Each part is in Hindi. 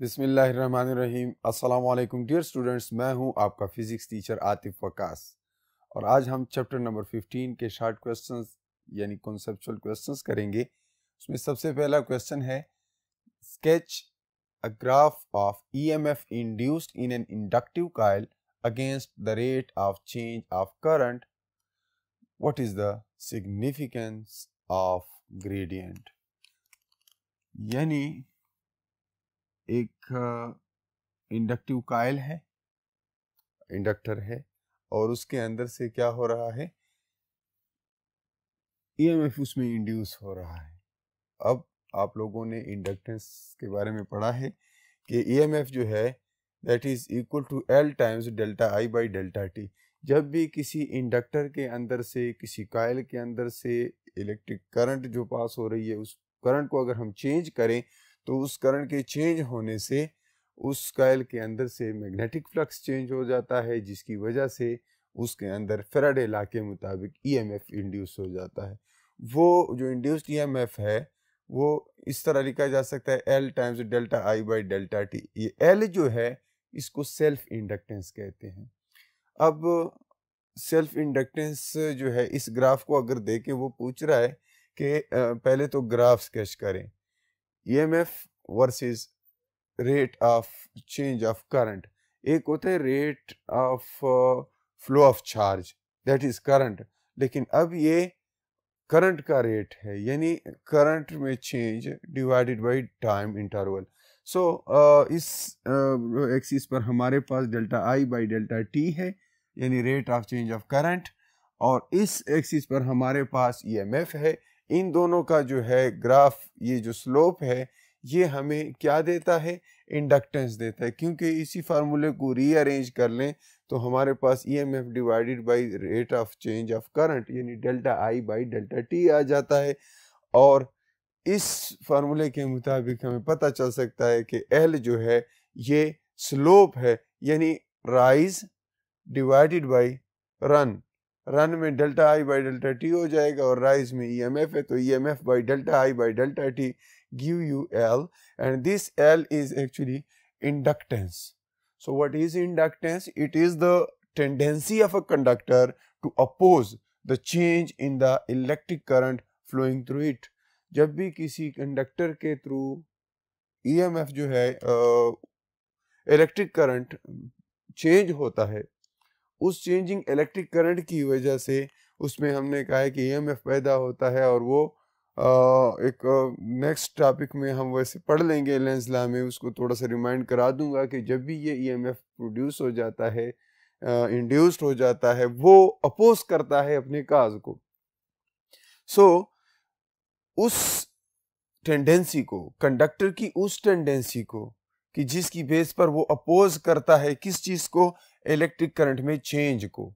बिसमीम अल्लाम डियर स्टूडेंट्स मैं हूं आपका फ़िज़िक्स टीचर आतिफ वकास और आज हम चैप्टर नंबर 15 के शार्ट क्वेश्चंस यानी कॉन्सेप्चुअल क्वेश्चंस करेंगे उसमें सबसे पहला क्वेश्चन है sketch a graph of EMF e induced in an inductive coil against the rate of change of current what is the significance of gradient यानी एक इंडक्टिव कायल है इंडक्टर है और उसके अंदर से क्या हो रहा है ईएमएफ e उसमें इंड्यूस हो रहा है अब आप लोगों ने इंडक्टेंस के बारे में पढ़ा है कि ईएमएफ e जो है that is equal to L times delta I by delta T जब भी किसी इंडक्टर के अंदर से किसी कायल के अंदर से इलेक्ट्रिक करंट जो पास हो रही है उस करंट को अगर हम चेंज करें तो उस करंट के चेंज होने से उस कॉयल के अंदर से मैग्नेटिक फ्लक्स चेंज हो जाता है जिसकी वजह से उसके अंदर फेराडे ला के मुताबिक ईएमएफ e इंड्यूस हो जाता है वो जो इंड्यूस्ड ईएमएफ e है वो इस तरह लिखा जा सकता है L times delta I by delta T ये एल जो है इसको सेल्फ इंडक्टेंस कहते हैं अब सेल्फ इंडक्टेंस जो है इस ग्राफ को अगर देखें वो पूछ रहा है कि पहले तो ग्राफ स्केच करें EMF versus rate of change of current एक होता है rate of flow of charge that is current लेकिन अब ये करंट का रेट है यानी करंट में change divided by time interval so इस एक्सिस uh, पर हमारे पास delta I by delta T है यानी rate of change of current और इस एक्सिस पर हमारे पास ईएमएफ e है इन दोनों का जो है ग्राफ ये जो स्लोप है ये हमें क्या देता है इंडक्टेंस देता है क्योंकि इसी फार्मूले को रीअरेंज कर लें तो हमारे पास E M F divided by rate of change of current यानी delta I by delta T आ जाता है और इस फार्मूले के मुताबिक हमें पता चल सकता है कि एल जो है ये स्लोप है यानी rise divided by run run में delta I by delta T हो जाएगा और राइज में ई एम एफ है तो E M F by delta I by delta T give you L and this L is actually inductance so what is inductance it is the tendency of a conductor to oppose the change in the electric current flowing through it जब भी किसी कंडक्टर के थ्रू ई एम एफ जो है इलेक्ट्रिक करंट चेंज होता है उस चेंजिंग इलेक्ट्रिक करंट की वजह से उसमें हमने कहा है कि ईएमएफ e पैदा होता है और वो आ, एक नेक्स्ट टॉपिक में हम वैसे पढ़ लेंगे लेंस ला में उसको थोड़ा सा रिमाइंड करा दूंगा कि जब भी ये ईएमएफ e प्रोड्यूस हो जाता है इंड्यूस्ड हो जाता है वो अपोज करता है अपने काज को सो so, उस टेंडेंसी को कंडक्टर की उस टेंडेंसी को कि जिसकी बेस पर वो अपोज करता है किस चीज़ को इलेक्ट्रिक करंट में चेंज को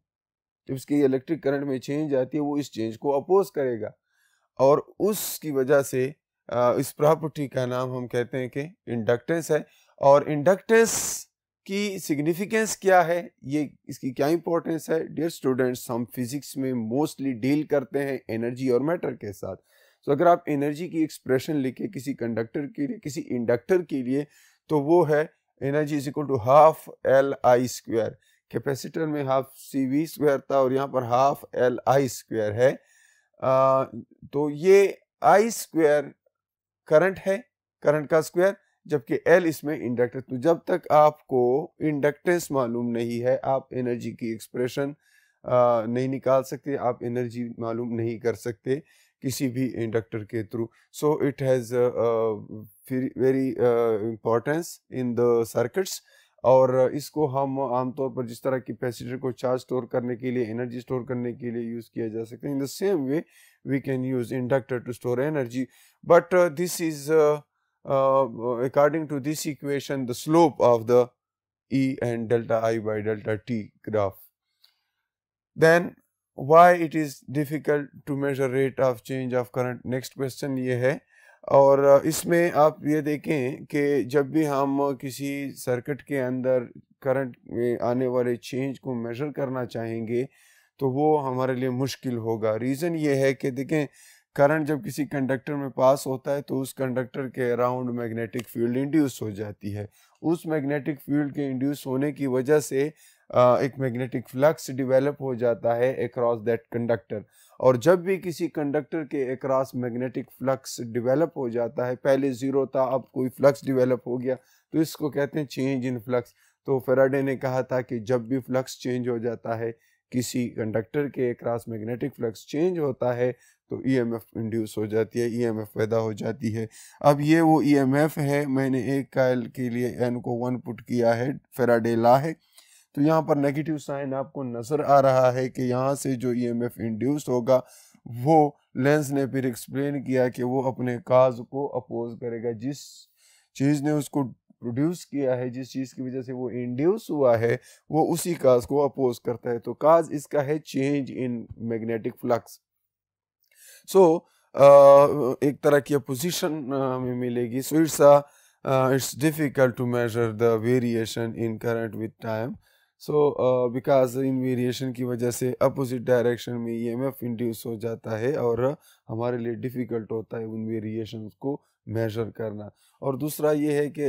जब इसके इलेक्ट्रिक करंट में चेंज आती है वो इस चेंज को अपोज करेगा और उसकी वजह से इस प्रॉपर्टी का नाम हम कहते हैं कि इंडक्टेंस है और इंडक्टेंस की सिग्निफिकेंस क्या है ये इसकी क्या इंपॉर्टेंस है डियर स्टूडेंट्स हम फिजिक्स में मोस्टली डील करते हैं एनर्जी और मैटर के साथ तो so, अगर आप एनर्जी की एक्सप्रेशन लिखे किसी कंडक्टर के लिए किसी इंडक्टर के लिए तो वो है energy is equal to half L I square capacitor में हाफ सी वी स्क्वायर था और यहाँ पर हाफ एल आई स्क्वायर है आ, तो ये आई स्क्वायर करंट है करंट का स्क्वायर जबकि एल इसमें इंडक्टर तो जब तक आपको इंडक्टेंस मालूम नहीं है आप एनर्जी की एक्सप्रेशन नहीं निकाल सकते आप एनर्जी मालूम नहीं कर सकते किसी भी इंडक्टर के through so it has very importance in the circuits और इसको हम आमतौर पर जिस तरह की पैसेंजर को चार्ज स्टोर करने के लिए एनर्जी स्टोर करने के लिए यूज़ किया जा सकता है in the same way we can use inductor to store energy but this is according to this equation the slope of the E and delta I by delta T graph then why it is difficult to measure rate of change of current next question ये है और uh, इसमें आप ये देखें कि जब भी हम किसी सर्किट के अंदर करंट में आने वाले चेंज को मेजर करना चाहेंगे तो वो हमारे लिए मुश्किल होगा रीज़न ये है कि देखें करंट जब किसी कंडक्टर में पास होता है तो उस कंडक्टर के अराउंड मैग्नेटिक फील्ड इंड्यूस हो जाती है उस मैग्नेटिक फील्ड के इंड्यूस होने की वजह से एक मैग्नेटिक फ्लक्स डिवेलप हो जाता है अक्रॉस दैट कंडक्टर और जब भी किसी कंडक्टर के अक्रॉस मैग्नेटिक फ्लक्स डिवेलप हो जाता है पहले ज़ीरो था अब कोई फ्लक्स डिवेलप हो गया तो इसको कहते हैं चेंज इन फ्लक्स तो फेराडे ने कहा था कि जब भी फ्लक्स चेंज हो जाता है किसी कंडक्टर के क्रॉस मैग्नेटिक फ्लक्स चेंज होता है तो ईएमएफ e इंड्यूस हो जाती है ईएमएफ e पैदा हो जाती है अब ये वो ईएमएफ e है मैंने एक कायल के लिए एन को वन पुट किया है फेराडे ला है तो यहाँ पर नेगेटिव साइन आपको नज़र आ रहा है कि यहाँ से जो ई एम एफ इंड्यूस होगा वो लेंस ने फिर एक्सप्लेन किया कि वो अपने काज को अपोज करेगा जिस चीज़ ने उसको प्रोड्यूस किया है जिस चीज़ की वजह से वो इंड्यूस हुआ है वो उसी काज को अपोज करता है तो काज इसका है change in magnetic flux so एक तरह की अपोजिशन हमें मिलेगी so it's it's difficult to measure the variation in current with time so because इन वेरिएशन की वजह से अपोजिट डायरेक्शन में ई एम एफ इंड्यूस हो जाता है और हमारे लिए डिफ़िकल्ट होता है उन वेरिएशन को मेजर करना और दूसरा ये है कि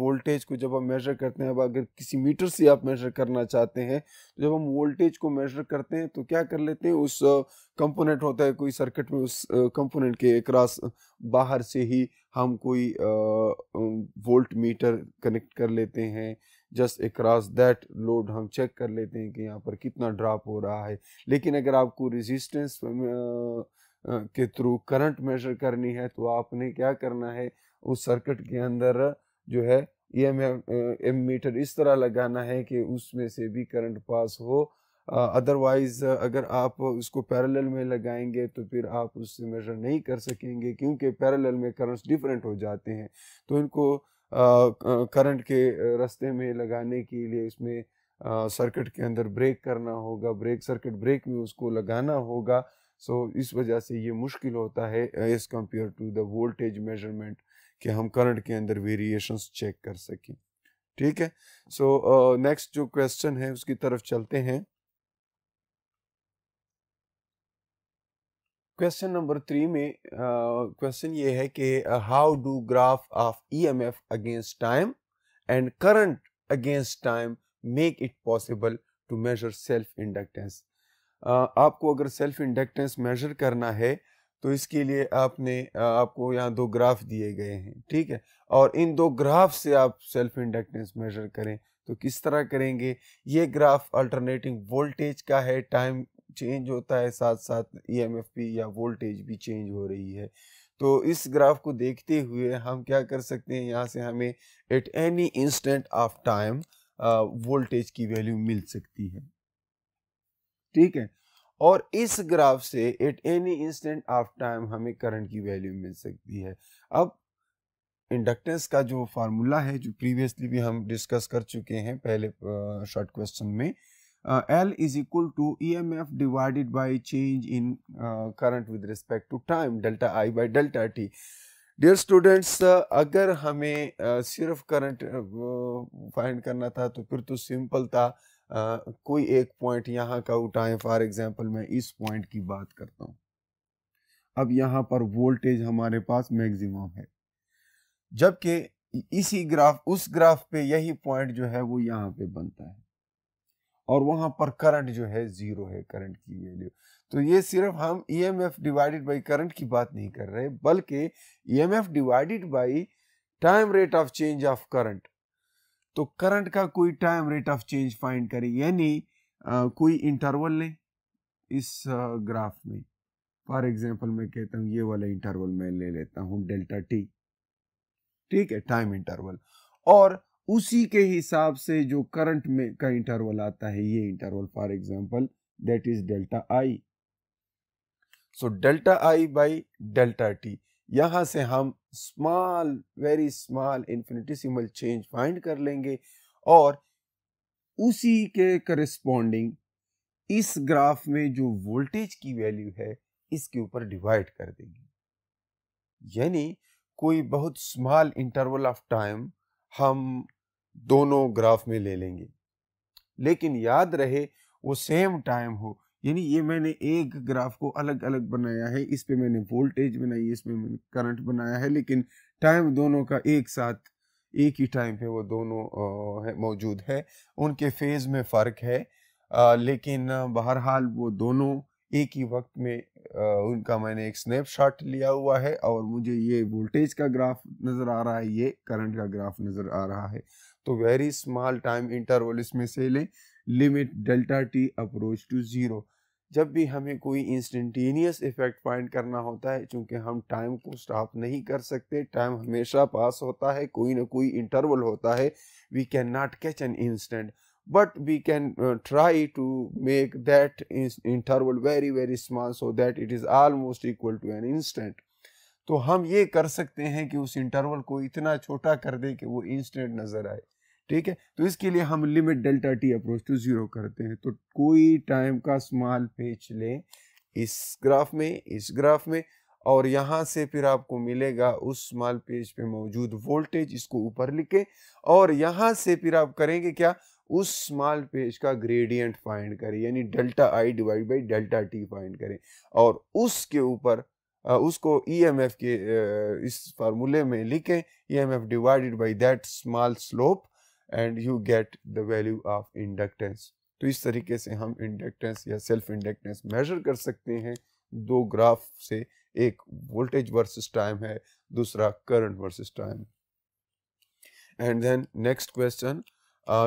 वोल्टेज uh, को जब हम मेजर करते हैं अब अगर किसी मीटर से आप मेजर करना चाहते हैं तो जब हम वोल्टेज को मेजर करते हैं तो क्या कर लेते हैं उस कंपोनेंट uh, होता है कोई सर्किट में उस कंपोनेंट uh, के क्रॉस बाहर से ही हम कोई वोल्ट मीटर कनेक्ट कर लेते हैं जस्ट एक्रॉस दैट लोड हम चेक कर लेते हैं कि यहाँ पर कितना ड्रॉप हो रहा है लेकिन अगर आपको रेजिस्टेंस के थ्रू करंट मेजर करनी है तो आपने क्या करना है उस सर्किट के अंदर जो है ई एम एम मीटर इस तरह लगाना है कि उसमें से भी करंट पास हो अदरवाइज़ uh, अगर आप उसको पैरेलल में लगाएंगे तो फिर आप उससे मेजर नहीं कर सकेंगे क्योंकि पैरेलल में करंट्स डिफरेंट हो जाते हैं तो इनको करंट के रास्ते में लगाने के लिए इसमें सर्किट के अंदर ब्रेक करना होगा ब्रेक सर्किट ब्रेक में उसको लगाना होगा सो so, इस वजह से ये मुश्किल होता है as compare to the voltage measurement कि हम करंट के अंदर वेरिएशंस चेक कर सकें ठीक है सो so, नेक्स्ट uh, जो क्वेश्चन है उसकी तरफ चलते हैं क्वेश्चन नंबर थ्री में क्वेश्चन ये है कि how do graph of EMF against time and current against time make it possible to measure self inductance आपको अगर सेल्फ इंडक्टेंस मेजर करना है तो इसके लिए आपने आपको यहाँ दो ग्राफ दिए गए हैं ठीक है और इन दो ग्राफ से आप सेल्फ इंडक्टेंस मेजर करें तो किस तरह करेंगे ये ग्राफ अल्टरनेटिंग वोल्टेज का है टाइम चेंज होता है साथ साथ ई या वोल्टेज भी चेंज हो रही है तो इस ग्राफ को देखते हुए हम क्या कर सकते हैं यहाँ से हमें at any instant of time voltage की वैल्यू मिल सकती है ठीक है और इस ग्राफ से at any instant of time हमें करंट की वैल्यू मिल सकती है अब इंडक्टेंस का जो फार्मूला है जो प्रीवियसली भी हम डिस्कस कर चुके हैं पहले शॉर्ट क्वेश्चन में L is equal to to EMF divided by change in uh, current with respect to time delta I by delta T. Dear students uh, अगर हमें uh, सिर्फ करंट फाइंड uh, करना था तो फिर तो सिंपल था कोई एक पॉइंट यहाँ का उठाएं फॉर एग्जांपल मैं इस पॉइंट की बात करता हूँ अब यहाँ पर वोल्टेज हमारे पास मैक्सिमम है जबकि इसी ग्राफ उस ग्राफ पे यही पॉइंट जो है वो यहाँ पे बनता है और वहां पर करंट जो है जीरो है करंट की वैल्यू तो ये सिर्फ हम ईएमएफ डिवाइडेड बाय करंट की बात नहीं कर रहे बल्कि EMF divided by time rate of change of current तो करंट का कोई time rate of change find करें यानी कोई इंटरवल लें इस ग्राफ में फॉर एग्जांपल मैं कहता हूँ ये वाला इंटरवल मैं ले लेता हूँ डेल्टा टी ठीक है टाइम इंटरवल और उसी के हिसाब से जो करंट में का इंटरवल आता है ये interval for example that is delta I so delta I by delta T यहां से हम small very small infinitesimal change find कर लेंगे और उसी के करस्पॉन्डिंग इस ग्राफ में जो वोल्टेज की वैल्यू है इसके ऊपर डिवाइड कर देंगे यानी कोई बहुत स्मॉल इंटरवल ऑफ टाइम हम दोनों ग्राफ में ले लेंगे लेकिन याद रहे वो सेम टाइम हो यानी ये मैंने एक ग्राफ को अलग अलग बनाया है इस पे मैंने वोल्टेज बनाई है इसमें मैंने करंट बनाया है लेकिन टाइम दोनों का एक साथ एक ही टाइम पे वो दोनों मौजूद है उनके फेज में फ़र्क है आ, लेकिन बहरहाल वो दोनों एक ही वक्त में आ, उनका मैंने एक स्नैपशॉट लिया हुआ है और मुझे ये वोल्टेज का ग्राफ नज़र आ रहा है ये करंट का ग्राफ नज़र आ रहा है तो वेरी स्मॉल टाइम इंटरवल इसमें से लें limit delta T approach to zero जब भी हमें कोई इंस्टेंटेनियस इफेक्ट फाइंड करना होता है क्योंकि हम टाइम को स्टॉप नहीं कर सकते टाइम हमेशा पास होता है कोई ना कोई इंटरवल होता है we can not catch an instant but we can try to make that interval very very small so that it is almost equal to an instant तो हम ये कर सकते हैं कि उस इंटरवल को इतना छोटा कर दें कि वो इंस्टेंट नज़र आए ठीक है तो इसके लिए हम limit delta T approach to zero करते हैं तो कोई टाइम का स्मॉल पेच लें इस ग्राफ में इस ग्राफ में और यहाँ से फिर आपको मिलेगा उस स्मॉल पेज पे मौजूद वोल्टेज इसको ऊपर लिखे और यहाँ से फिर आप करेंगे क्या उस स्मॉल पेज का ग्रेडियंट फाइंड करें यानी delta I divide by delta T find करें और उसके ऊपर उसको ईएमएफ e के इस फार्मूले में लिखें EMF divided by that small slope and you get the value of inductance तो इस तरीके से हम इंडक्टेंस या सेल्फ इंडक्टेंस मेजर कर सकते हैं दो ग्राफ से एक वोल्टेज वर्सेस टाइम है दूसरा current versus time and then next question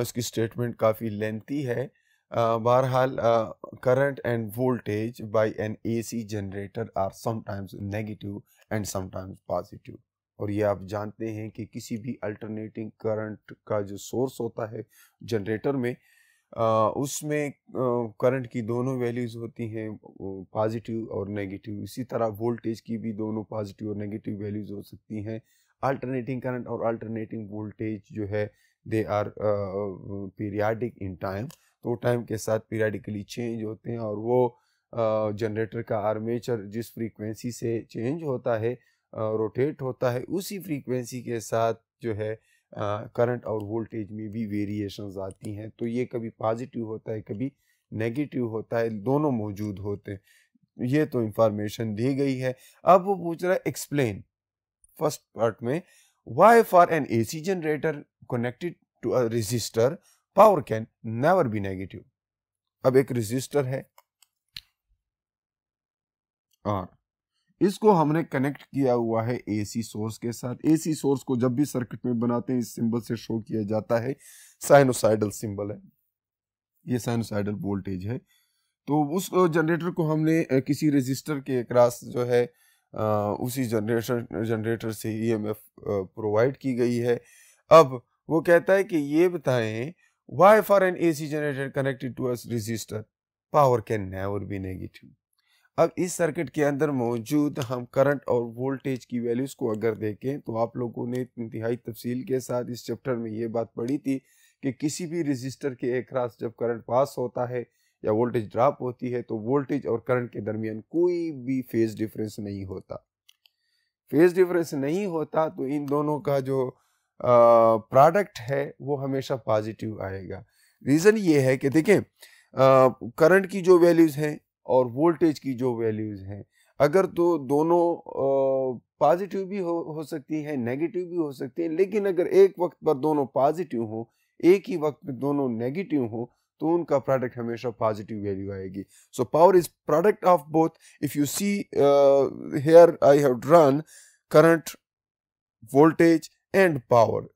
इसकी स्टेटमेंट काफ़ी लेंथी है uh, बहरहाल current and voltage by an AC generator are sometimes negative and sometimes positive और ये आप जानते हैं कि किसी भी अल्टरनेटिंग करंट का जो सोर्स होता है जनरेटर में उसमें करंट की दोनों वैल्यूज़ होती हैं पॉजिटिव और नेगेटिव इसी तरह वोल्टेज की भी दोनों पॉजिटिव और नेगेटिव वैल्यूज़ हो सकती हैं अल्टरनेटिंग करंट और अल्टरनेटिंग वोल्टेज जो है they are periodic in time तो टाइम के साथ पीरियाडिकली चेंज होते हैं और वो जनरेटर uh, का आर्मेचर जिस फ्रीक्वेंसी से चेंज होता है रोटेट होता है उसी फ्रीक्वेंसी के साथ जो है करंट और वोल्टेज में भी वेरिएशंस आती हैं तो ये कभी पॉजिटिव होता है कभी नेगेटिव होता है दोनों मौजूद होते हैं ये तो इंफॉर्मेशन दी गई है अब वो पूछ रहा है एक्सप्लेन फर्स्ट पार्ट में why for an A C generator connected to a resistor power can never be negative अब एक रजिस्टर है और इसको हमने कनेक्ट किया हुआ है एसी सोर्स के साथ एसी सोर्स को जब भी सर्किट में बनाते हैं इस सिंबल से शो किया जाता है साइनोसाइडल सिंबल है ये साइनोसाइडल वोल्टेज है तो उस जनरेटर को हमने किसी रजिस्टर के क्रास जो है उसी जनरेटर जनरेटर से ई एम एफ प्रोवाइड की गई है अब वो कहता है कि ये बताएं why for an AC generator connected to as resistor power can never be negative अब इस सर्किट के अंदर मौजूद हम करंट और वोल्टेज की वैल्यूज़ को अगर देखें तो आप लोगों ने इंतहाई तफसील के साथ इस चैप्टर में ये बात पढ़ी थी कि किसी भी रजिस्टर के रास्त जब करंट पास होता है या वोल्टेज ड्रॉप होती है तो वोल्टेज और करंट के दरमियान कोई भी फेज़ डिफरेंस नहीं होता फेज़ डिफरेंस नहीं होता तो इन दोनों का जो प्रोडक्ट है वो हमेशा पॉजिटिव आएगा रीज़न ये है कि देखें करंट की जो वैल्यूज़ हैं और वोल्टेज की जो वैल्यूज़ हैं अगर तो दोनों पॉजिटिव भी हो हो सकती है नेगेटिव भी हो सकती हैं लेकिन अगर एक वक्त पर दोनों पॉजिटिव हो एक ही वक्त में दोनों नेगेटिव हो तो उनका प्रोडक्ट हमेशा पॉजिटिव वैल्यू आएगी so power is product of both if you see here I have drawn current voltage and power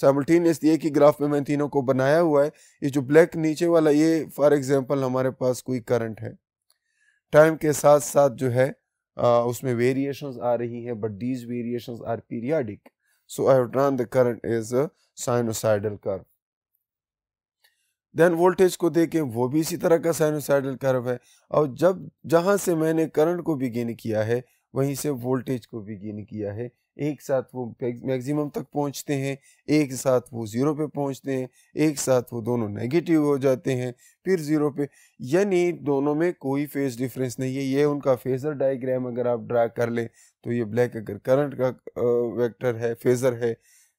simultaneously एक ही ग्राफ में मैंने तीनों को बनाया हुआ है ये जो ब्लैक नीचे वाला ये फॉर एग्जांपल हमारे पास कोई करंट है टाइम के साथ साथ जो है आ, उसमें वेरिएशंस आ रही है but these variations are periodic so I drawn the current is sinusoidal curve then voltage को देखें वो भी इसी तरह का साइनोसाइडल कर्व है और जब जहां से मैंने करंट को बिगिन किया है वहीं से वोल्टेज को बिगिन किया है एक साथ वो मैक्सिमम तक पहुंचते हैं एक साथ वो ज़ीरो पे पहुंचते हैं एक साथ वो दोनों नेगेटिव हो जाते हैं फिर ज़ीरो पे यानी दोनों में कोई फेज़ डिफरेंस नहीं है ये उनका फेज़र डायग्राम अगर आप ड्रा कर लें तो ये ब्लैक अगर करंट का वेक्टर है फेज़र है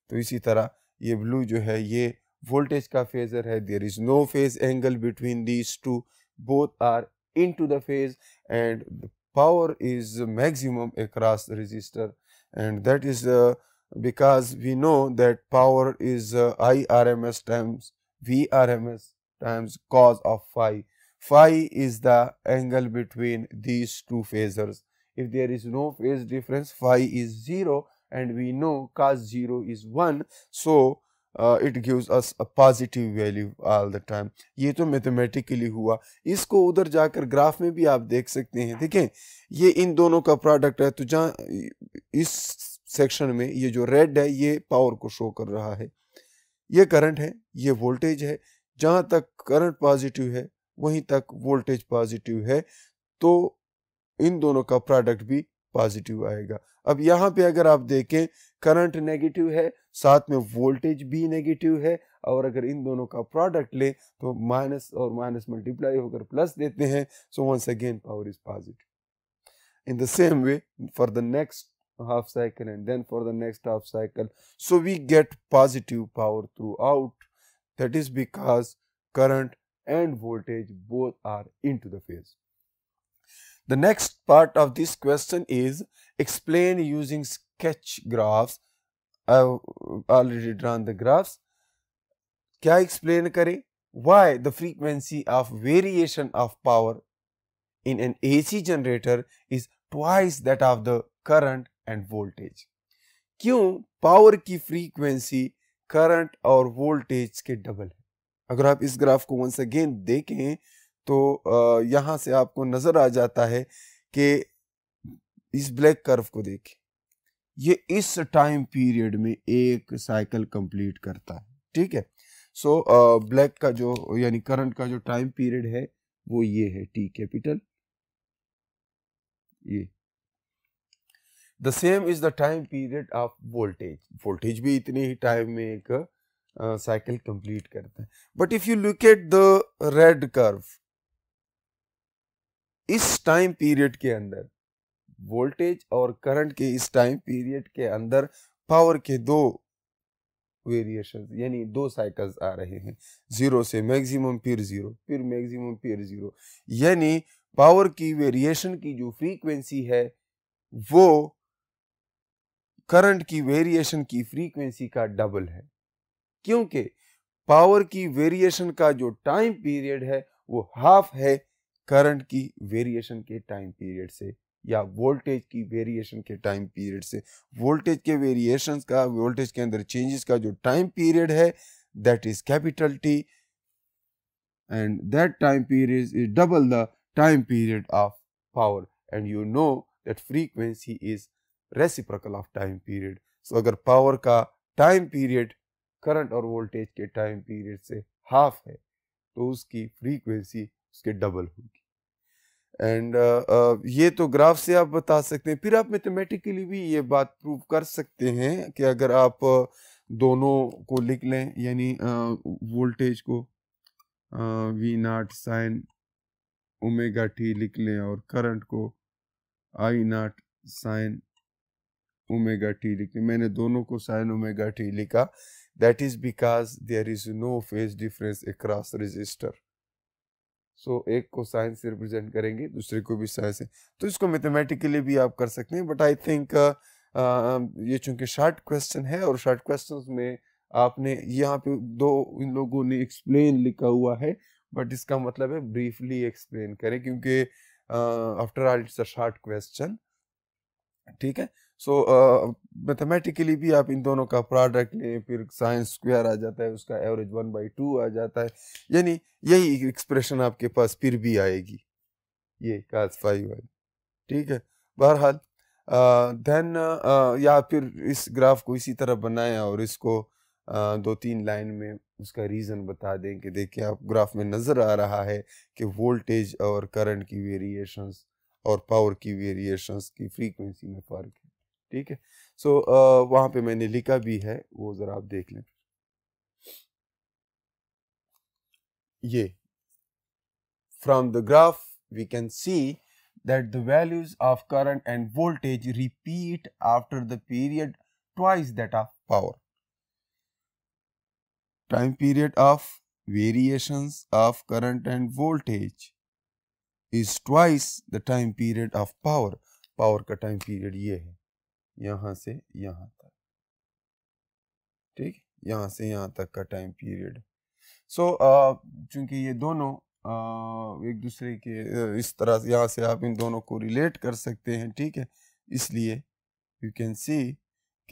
तो इसी तरह ये ब्लू जो है ये वोल्टेज का फेज़र है there is no phase angle between these two both are in to the phase and power is maximum across the resistor and that is uh, because we know that power is uh, I RMS times V RMS times cos of phi. Phi is the angle between these two phasors. If there is no phase difference, phi is 0 and we know cos 0 is 1. So, it gives us a positive value all the time ये तो मैथमेटिकली हुआ इसको उधर जाकर ग्राफ में भी आप देख सकते हैं देखें ये इन दोनों का प्रोडक्ट है तो जहाँ इस सेक्शन में ये जो रेड है ये पावर को शो कर रहा है ये करंट है ये वोल्टेज है जहाँ तक करंट पॉजिटिव है वहीं तक वोल्टेज पॉजिटिव है तो इन दोनों का प्रोडक्ट भी पॉजिटिव आएगा अब यहाँ पे अगर आप देखें करंट नेगेटिव है साथ में वोल्टेज भी नेगेटिव है और अगर इन दोनों का प्रोडक्ट लें तो माइनस और माइनस मल्टीप्लाई होकर प्लस देते हैं so once again power is positive in the same way for the next half cycle and then for the next half cycle so we get positive power throughout that is because current and voltage both are in to the phase The next part of this question is explain using sketch graphs. I have already drawn the graphs. Kya explain kare? Why the frequency of variation of power in an AC generator is twice that of the current and voltage. क्यों power की frequency current और voltage के double है अगर आप इस graph को once again देखें तो यहाँ से आपको नज़र आ जाता है कि इस ब्लैक कर्व को देखें ये इस टाइम पीरियड में एक साइकिल कंप्लीट करता है ठीक है सो so, ब्लैक का जो यानी करंट का जो टाइम पीरियड है वो ये है टी कैपिटल ये the same is the time period of voltage voltage भी इतने ही टाइम में एक साइकिल कंप्लीट करता है but if you look at the red curve इस टाइम पीरियड के अंदर वोल्टेज और करंट के इस टाइम पीरियड के अंदर पावर के दो वेरिएशन यानी दो साइकिल्स आ रहे हैं जीरो से मैक्सिमम फिर जीरो फिर मैक्सिमम फिर जीरो यानी पावर की वेरिएशन की जो फ्रीक्वेंसी है वो करंट की वेरिएशन की फ्रीक्वेंसी का डबल है क्योंकि पावर की वेरिएशन का जो टाइम पीरियड है वो हाफ है करंट की वेरिएशन के टाइम पीरियड से या वोल्टेज की वेरिएशन के टाइम पीरियड से वोल्टेज के वेरिएशन का वोल्टेज के अंदर चेंजेस का जो टाइम पीरियड है that is capital T and that time period is double the time period of power and you know that frequency is reciprocal of time period so अगर पावर का टाइम पीरियड करंट और वोल्टेज के टाइम पीरियड से हाफ है तो उसकी फ्रीक्वेंसी उसके डबल होगी एंड uh, uh, ये तो ग्राफ से आप बता सकते हैं फिर आप मैथमेटिकली भी ये बात प्रूव कर सकते हैं कि अगर आप uh, दोनों को लिख लें यानी वोल्टेज uh, को V naught sine omega T लिख लें और करंट को I naught sine omega T लिख लें मैंने दोनों को साइन ओमेगा टी लिखा that is because there is no phase difference across resistor so so, एक को साइंस से रिप्रेजेंट करेंगे दूसरे को भी साइंस से तो इसको मैथमेटिकली भी आप कर सकते हैं बट आई थिंक ये चूंकि शार्ट क्वेश्चन है और शार्ट क्वेश्चन में आपने यहाँ पे दो इन लोगों ने एक्सप्लेन लिखा हुआ है बट इसका मतलब है ब्रीफली एक्सप्लेन करें क्योंकि after all it's a short question ठीक है सो मैथमेटिकली uh, भी आप इन दोनों का प्रोडक्ट लें फिर साइंस स्क्वायर आ जाता है उसका एवरेज वन बाई टू आ जाता है यानी यही एक्सप्रेशन आपके पास फिर भी आएगी ये कास फाइव वाली ठीक है बहरहाल देन या फिर इस ग्राफ को इसी तरह बनाएं और इसको आ, दो तीन लाइन में उसका रीज़न बता दें कि देखिए आप ग्राफ में नज़र आ रहा है कि वोल्टेज और करंट की वेरिएशंस और पावर की वेरिएशंस की फ्रीक्वेंसी में फ़र्क ठीक है सो वहां पे मैंने लिखा भी है वो ज़रा आप देख लें ये from the graph we can see that the values of current and voltage repeat after the period twice that of power time period of variation of current and voltage is twice the time period of power power का टाइम पीरियड ये है यहाँ से यहाँ तक ठीक यहाँ से यहाँ तक का टाइम पीरियड सो so, चूंकि ये दोनों आ, एक दूसरे के इस तरह यहाँ से आप इन दोनों को रिलेट कर सकते हैं ठीक है इसलिए यू कैन सी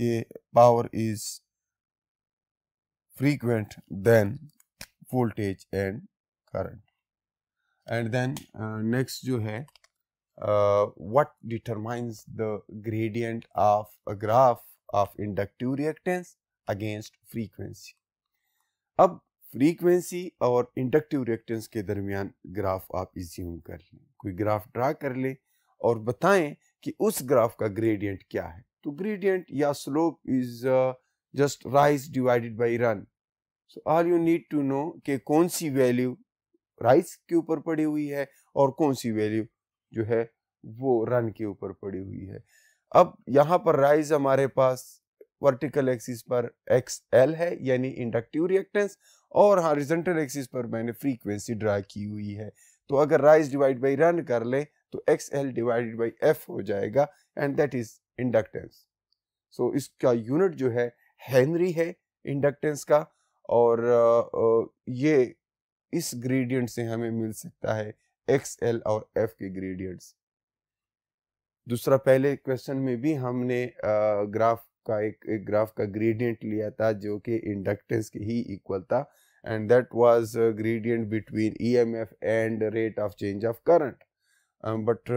के power is frequent then voltage and current and then next जो है uh, what determines the gradient of a graph of inductive reactance against frequency. अब फ्रीक्वेंसी और इंडक्टिव रिएक्टेंस के दरमियान ग्राफ आप इज्यूम कर लें कोई ग्राफ ड्रा कर लें और बताएं कि उस ग्राफ का ग्रेडियंट क्या है तो ग्रेडियंट या slope is just rise divided by run so are you need to know कि कौन सी वैल्यू राइज के ऊपर पड़ी हुई है और कौन सी वैल्यू जो है वो रन के ऊपर पड़ी हुई है अब यहाँ पर राइज हमारे पास वर्टिकल एक्सिस पर एक्स एल है यानी इंडक्टिव रिएक्टेंस और हॉरिजेंटल हाँ, एक्सिस पर मैंने फ्रीक्वेंसी ड्रा की हुई है तो अगर राइज डिवाइड बाई रन कर ले तो X L divided by F हो जाएगा and that is inductance so इसका यूनिट जो है हेनरी है इंडक्टेंस का और ये इस ग्रेडियंट से हमें मिल सकता है एक्स एल और एफ के ग्रेडियंट्स दूसरा पहले क्वेश्चन में भी हमने ग्राफ का एक, एक ग्राफ का ग्रेडियंट लिया था जो कि इंडक्टेंस के ही इक्वल था and that was gradient between EMF and rate of change of current but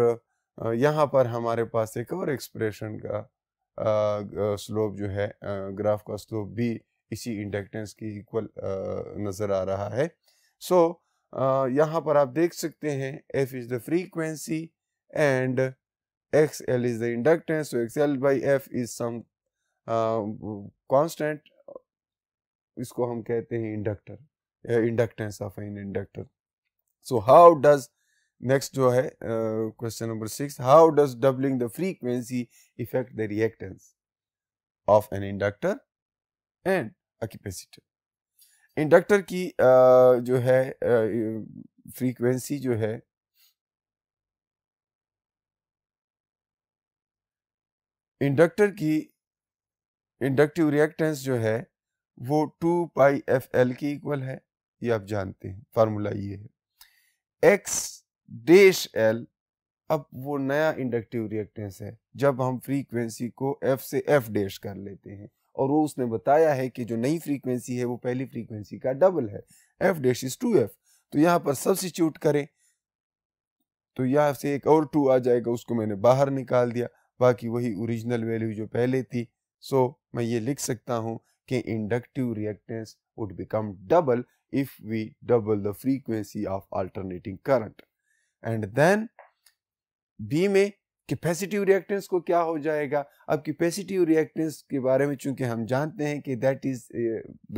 यहाँ पर हमारे पास एक और एक्सप्रेशन का स्लोप जो है ग्राफ का स्लोप भी इसी इंडक्टेंस की इक्वल नज़र आ रहा है सो so, यहाँ पर आप देख सकते हैं F is the frequency and X L is the inductance so X L by F is some constant इसको हम कहते हैं inductor inductance of an inductor so how does next जो है question number six how does doubling the frequency affect the reactance of an inductor and a capacitor inductor की जो है फ्रीक्वेंसी जो है इंडक्टर की इंडक्टिव रिएक्टेंस जो है वो टू पाई एफ एल की इक्वल है ये आप जानते हैं फार्मूला ये है एक्स डेश एल अब वो नया इंडक्टिव रिएक्टेंस है जब हम फ्रीक्वेंसी को एफ से एफ डेश कर लेते हैं और वो उसने बताया है कि जो नई फ्रीक्वेंसी है वो पहली फ्रीक्वेंसी का डबल है F dash is two F तो यहाँ पर सब्सिट्यूट करें तो यहाँ से एक और टू आ जाएगा उसको मैंने बाहर निकाल दिया बाकी वही ओरिजिनल वैल्यू जो पहले थी सो so, मैं ये लिख सकता हूँ कि inductive reactance would become double if we double the frequency of alternating current and then B में कैपेसिटिव रिएक्टेंस को क्या हो जाएगा अब कैपेसिटिव रिएक्टेंस के बारे में चूंकि हम जानते हैं कि that is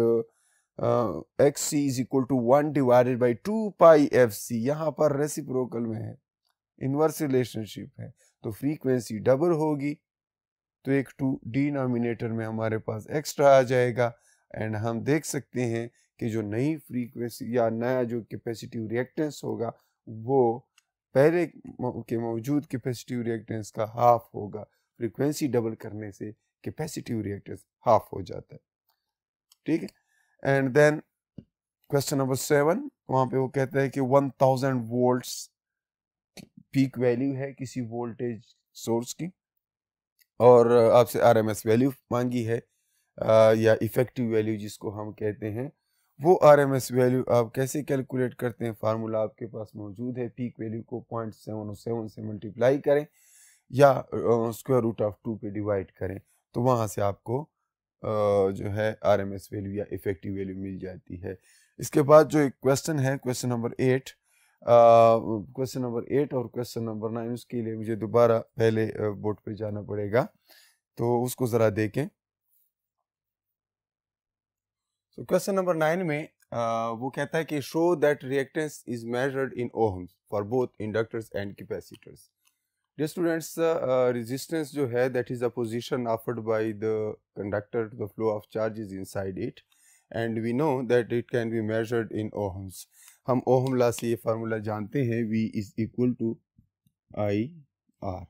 the X C is equal to one divided by two pi F C यहाँ पर रेसिप्रोकल में है इनवर्स रिलेशनशिप है तो फ्रीक्वेंसी डबल होगी तो एक टू डिनोमिनेटर में हमारे पास एक्स्ट्रा आ जाएगा एंड हम देख सकते हैं कि जो नई फ्रीक्वेंसी या नया जो कैपेसिटिव रिएक्टेंस होगा वो पहले के मौजूद कैपेसिटिव रिएक्टेंस का हाफ होगा फ्रीक्वेंसी डबल करने से कैपेसिटिव रिएक्टेंस हाफ हो जाता है ठीक है and then question number seven वहां पे वो कहता है कि one thousand volt peak value है किसी वोल्टेज सोर्स की और आपसे आरएमएस वैल्यू मांगी है आ, या इफेक्टिव वैल्यू जिसको हम कहते हैं वो आर एम एस वैल्यू आप कैसे कैलकुलेट करते हैं फार्मूला आपके पास मौजूद है पीक वैल्यू को पॉइंट सेवन सेवन से मल्टीप्लाई करें या स्क्वायर रूट ऑफ टू पे डिवाइड करें तो वहाँ से आपको जो है आर एम एस वैल्यू या इफेक्टिव वैल्यू मिल जाती है इसके बाद जो एक क्वेश्चन है question number eight question number eight और क्वेश्चन नंबर नाइन उसके लिए मुझे दोबारा पहले बोर्ड पे जाना पड़ेगा तो उसको ज़रा देखें सो क्वेश्चन नंबर नाइन में आ, uh, वो कहता है कि show that reactance is measured in ohms for both inductors and capacitors dear students resistance जो है that is the position offered by the conductor the flow of charge charges inside it and we know that it can be measured in ohms हम ओहम ला से ये फार्मूला जानते हैं V is equal to I R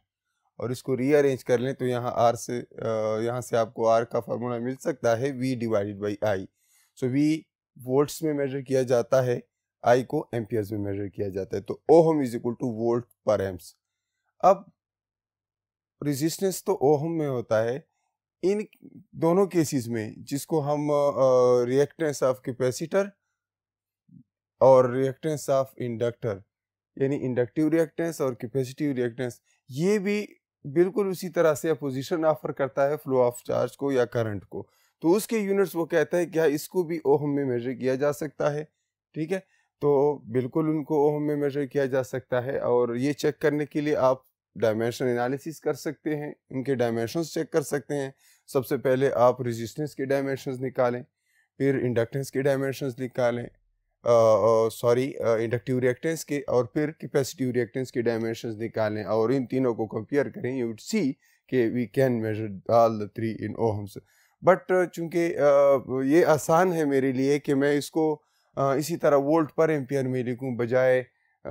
और इसको रीअरेंज कर लें तो यहाँ आर से uh, यहाँ से आपको आर का फार्मूला मिल सकता है V divided by I so V volts में मेजर किया जाता है आई को एम्पियर्स में मेजर किया जाता है तो ohm is equal to volt per amps अब रेजिस्टेंस तो ओहम में होता है इन दोनों केसेस में जिसको हम रिएक्टेंस ऑफ कैपेसिटर और रिएक्टेंस ऑफ इंडक्टर यानी इंडक्टिव रिएक्टेंस और कैपेसिटिव रिएक्टेंस ये भी बिल्कुल उसी तरह से अपोजिशन ऑफर करता है फ्लो ऑफ चार्ज को या करंट को तो उसके यूनिट्स वो कहता है क्या हाँ, इसको भी ओहम में मेजर किया जा सकता है ठीक है तो बिल्कुल उनको ओहम में मेजर किया जा सकता है और ये चेक करने के लिए आप डायमेंशन एनालिसिस कर सकते हैं इनके डायमेंशन चेक कर सकते हैं सबसे पहले आप रेजिस्टेंस के डायमेंशन निकालें फिर इंडक्टेंस के डायमेंशन निकालें सॉरी इंडक्टिव रिएक्टेंस के और फिर कैपेसिटिव रिएक्टेंस के डायमेंशन निकालें और इन तीनों को कंपेयर करें यू सी के we can measure all the three in ohms but चूंकि ये आसान है मेरे लिए कि मैं इसको इसी तरह वोल्ट पर एम्पियर में लिखूं बजाय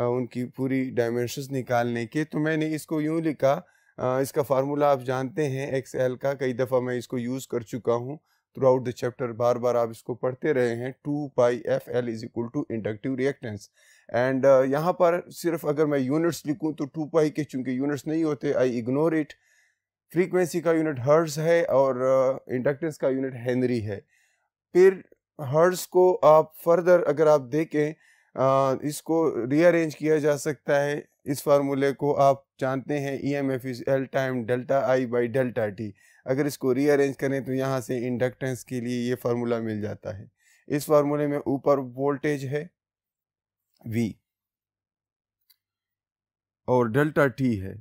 उनकी पूरी डायमेंशंस निकालने के तो मैंने इसको यूं लिखा इसका फार्मूला आप जानते हैं एक्स एल का कई दफ़ा मैं इसको यूज़ कर चुका हूँ थ्रू आउट द चैप्टर बार बार आप इसको पढ़ते रहे हैं two pi F L is equal to inductive reactance and यहाँ पर सिर्फ अगर मैं यूनिट्स लिखूँ तो टू पाई के चूँकि यूनिट्स नहीं होते आई इग्नोर इट फ्रीक्वेंसी का यूनिट हर्ज है और इंडक्टेंस का यूनिट हेनरी है फिर हर्ज को आप फर्दर अगर आप देखें इसको रीअरेंज किया जा सकता है इस फार्मूले को आप जानते हैं E M F is L time delta I by delta T अगर इसको रीअरेंज करें तो यहाँ से इंडक्टेंस के लिए ये फार्मूला मिल जाता है इस फार्मूले में ऊपर वोल्टेज है वी और डेल्टा टी है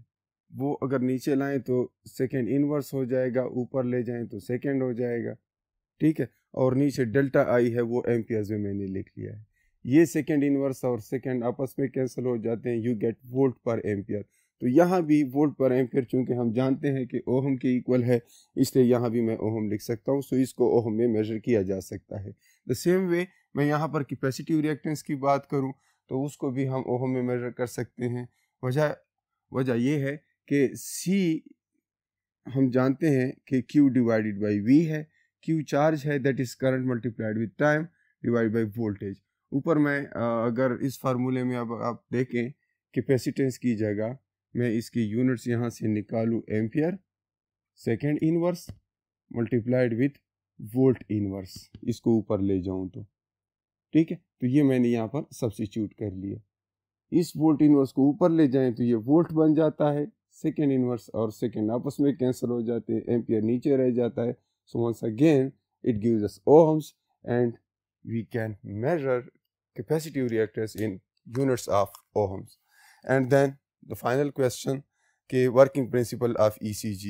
वो अगर नीचे लाएं तो सेकेंड इनवर्स हो जाएगा ऊपर ले जाएं तो सेकेंड हो जाएगा ठीक है और नीचे डेल्टा आई है वो एम्पियर्स में मैंने लिख लिया है ये सेकेंड इनवर्स और सेकेंड आपस में कैंसिल हो जाते हैं you get volt per ampere तो यहाँ भी वोल्ट पर एम्पियर चूँकि हम जानते हैं कि ओहम के इक्वल है इसलिए यहाँ भी मैं ओहम लिख सकता हूँ सो इसको ओहम में मेजर किया जा सकता है द सेम वे मैं यहाँ पर कैपेसिटिव रिएक्टेंस की बात करूँ तो उसको भी हम ओहम में मेजर कर सकते हैं वजह वजह यह है कि सी हम जानते हैं कि क्यू डिवाइडेड बाई वी है क्यू चार्ज है that is current multiplied with time divide by voltage ऊपर मैं अगर इस फार्मूले में अब आप देखें कैपेसिटेंस की जगह मैं इसकी यूनिट्स यहाँ से निकालू ampere second inverse multiplied with volt inverse इसको ऊपर ले जाऊँ तो ठीक है तो ये मैंने यहाँ पर सब्सिट्यूट कर लिया इस वोल्ट इनवर्स को ऊपर ले जाएं तो ये वोल्ट बन जाता है सेकेंड इनवर्स और सेकेंड आपस में कैंसिल हो जाते हैं एम्पियर नीचे रह जाता है so once again it gives us ohms and we can measure capacitive reactors in units of ohms and then the final question के working principle of e ECG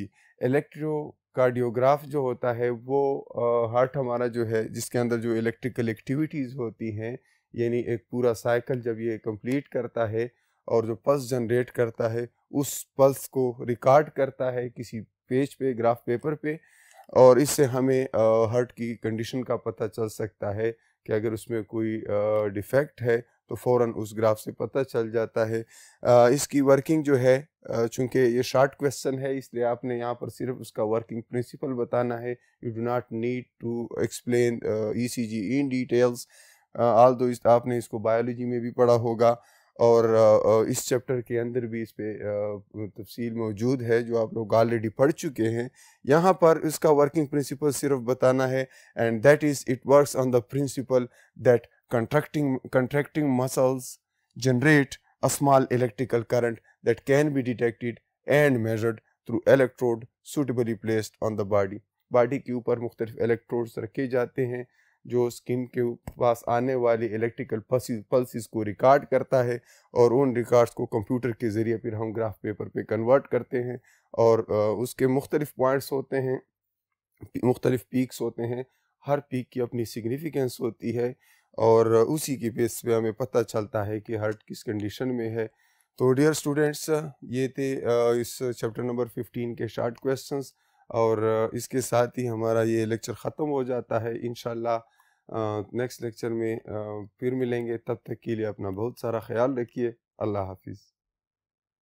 electrocardiograph जो होता है वो हार्ट uh, हमारा जो है जिसके अंदर जो इलेक्ट्रिकल एक्टिविटीज़ होती हैं यानी एक पूरा साइकिल जब ये कंप्लीट करता है और जो पल्स जनरेट करता है उस पल्स को रिकॉर्ड करता है किसी पेज पे ग्राफ पेपर पे और इससे हमें हार्ट की कंडीशन का पता चल सकता है कि अगर उसमें कोई डिफेक्ट है तो फ़ौर उस ग्राफ से पता चल जाता है आ, इसकी वर्किंग जो है चूंकि ये शॉर्ट क्वेश्चन है इसलिए आपने यहाँ पर सिर्फ उसका वर्किंग प्रिंसिपल बताना है you do not need to explain E C G in details although आपने इसको बायोलॉजी में भी पढ़ा होगा और इस चैप्टर के अंदर भी इस पर तफसील मौजूद है जो आप लोग ऑलरेडी पढ़ चुके हैं यहाँ पर इसका वर्किंग प्रिंसिपल सिर्फ बताना है and that is it works on the principle that contracting contracting muscles generate a small electrical current that can be detected and measured through electrode suitably placed on the body body के ऊपर मुख्तलिफ इलेक्ट्रोड्स रखे जाते हैं जो स्किन के पास आने वाली इलेक्ट्रिकल पल्सिस को रिकॉर्ड करता है और उन रिकॉर्ड्स को कंप्यूटर के ज़रिए फिर हम ग्राफ पेपर पे कन्वर्ट करते हैं और उसके मुख्तलिफ पॉइंट्स होते हैं मुख्तलिफ पीक्स होते हैं हर पीक की अपनी सिग्निफिकेंस होती है और उसी के बेस पे हमें पता चलता है कि हर्ट किस कंडीशन में है तो डियर स्टूडेंट्स ये थे इस चैप्टर नंबर 15 के शार्ट क्वेश्चंस और इसके साथ ही हमारा ये लेक्चर ख़त्म हो जाता है इनशाला नेक्स्ट लेक्चर में फिर मिलेंगे तब तक के लिए अपना बहुत सारा ख्याल रखिए अल्लाह हाफिज़